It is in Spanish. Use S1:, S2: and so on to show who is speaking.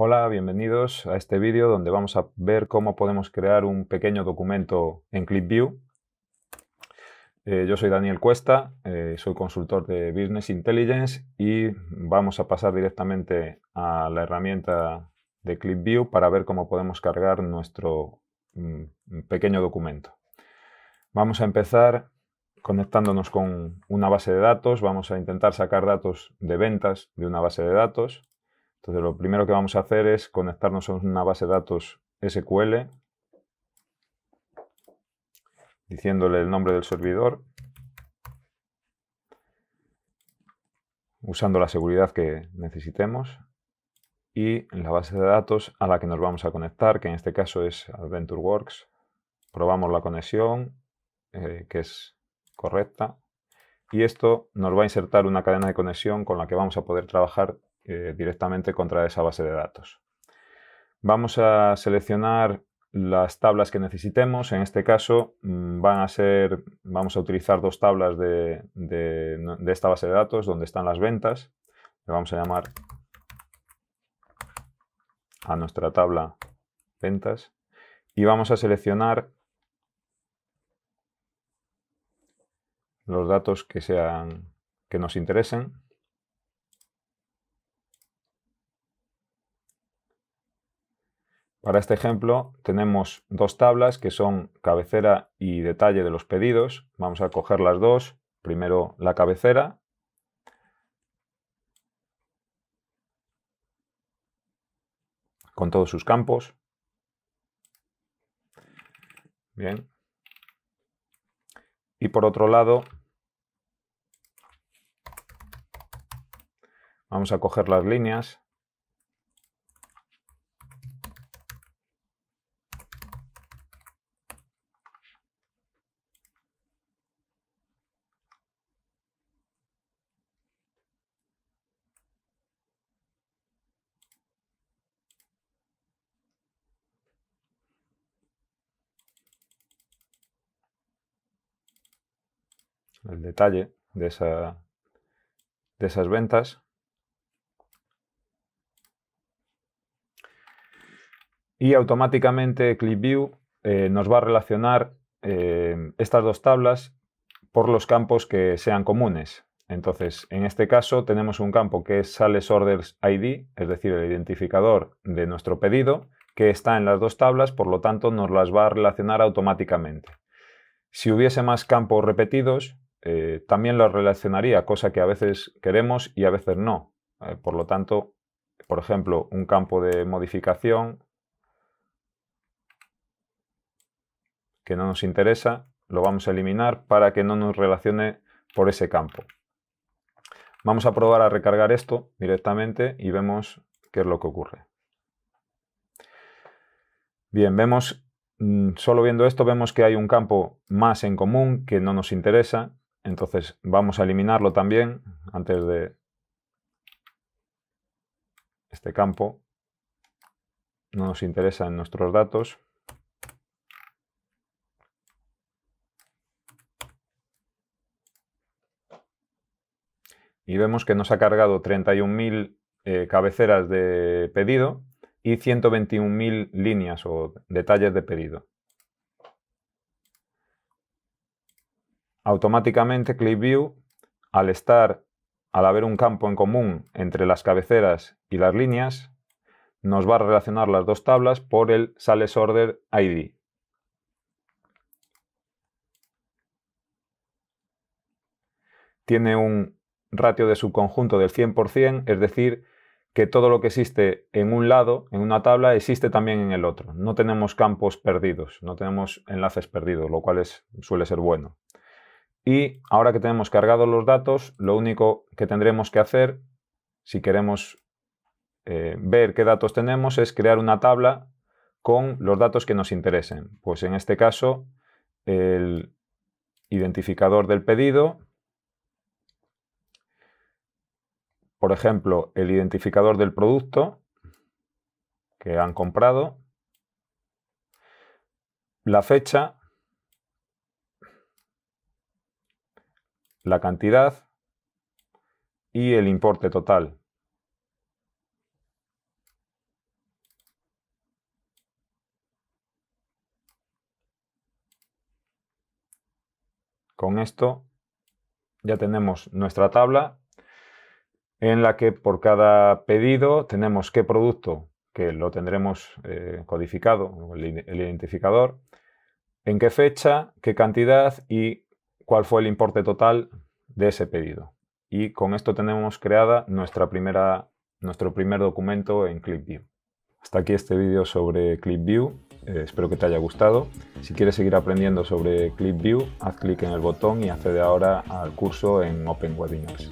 S1: Hola, bienvenidos a este vídeo donde vamos a ver cómo podemos crear un pequeño documento en ClipView. Eh, yo soy Daniel Cuesta, eh, soy consultor de Business Intelligence y vamos a pasar directamente a la herramienta de ClipView para ver cómo podemos cargar nuestro mm, pequeño documento. Vamos a empezar conectándonos con una base de datos. Vamos a intentar sacar datos de ventas de una base de datos. Entonces, lo primero que vamos a hacer es conectarnos a una base de datos SQL, diciéndole el nombre del servidor, usando la seguridad que necesitemos y la base de datos a la que nos vamos a conectar, que en este caso es AdventureWorks. Probamos la conexión, eh, que es correcta, y esto nos va a insertar una cadena de conexión con la que vamos a poder trabajar eh, directamente contra esa base de datos. Vamos a seleccionar las tablas que necesitemos. En este caso mm, van a ser, vamos a utilizar dos tablas de, de esta base de datos donde están las ventas. Le vamos a llamar a nuestra tabla ventas y vamos a seleccionar los datos que, sean, que nos interesen. Para este ejemplo tenemos dos tablas que son cabecera y detalle de los pedidos. Vamos a coger las dos. Primero la cabecera. Con todos sus campos. Bien. Y por otro lado vamos a coger las líneas el detalle de, esa, de esas ventas. Y automáticamente ClipView eh, nos va a relacionar eh, estas dos tablas por los campos que sean comunes. Entonces, en este caso tenemos un campo que es Sales ID, es decir, el identificador de nuestro pedido, que está en las dos tablas, por lo tanto nos las va a relacionar automáticamente. Si hubiese más campos repetidos, eh, también lo relacionaría, cosa que a veces queremos y a veces no. Eh, por lo tanto, por ejemplo, un campo de modificación que no nos interesa, lo vamos a eliminar para que no nos relacione por ese campo. Vamos a probar a recargar esto directamente y vemos qué es lo que ocurre. Bien, vemos, mm, solo viendo esto, vemos que hay un campo más en común que no nos interesa, entonces vamos a eliminarlo también antes de este campo. No nos interesan nuestros datos. y vemos que nos ha cargado 31.000 eh, cabeceras de pedido y 121.000 líneas o detalles de pedido. automáticamente ClipView, al estar, al haber un campo en común entre las cabeceras y las líneas, nos va a relacionar las dos tablas por el sales order ID. Tiene un ratio de subconjunto del 100%, es decir, que todo lo que existe en un lado, en una tabla, existe también en el otro. No tenemos campos perdidos, no tenemos enlaces perdidos, lo cual suele ser bueno. Y ahora que tenemos cargados los datos, lo único que tendremos que hacer, si queremos eh, ver qué datos tenemos, es crear una tabla con los datos que nos interesen. Pues en este caso, el identificador del pedido, por ejemplo, el identificador del producto que han comprado, la fecha la cantidad y el importe total. Con esto ya tenemos nuestra tabla en la que por cada pedido tenemos qué producto, que lo tendremos eh, codificado, el, el identificador, en qué fecha, qué cantidad y cuál fue el importe total de ese pedido. Y con esto tenemos creada nuestra primera, nuestro primer documento en ClipView. Hasta aquí este vídeo sobre ClipView. Eh, espero que te haya gustado. Si quieres seguir aprendiendo sobre ClipView, haz clic en el botón y accede ahora al curso en Open Webinars.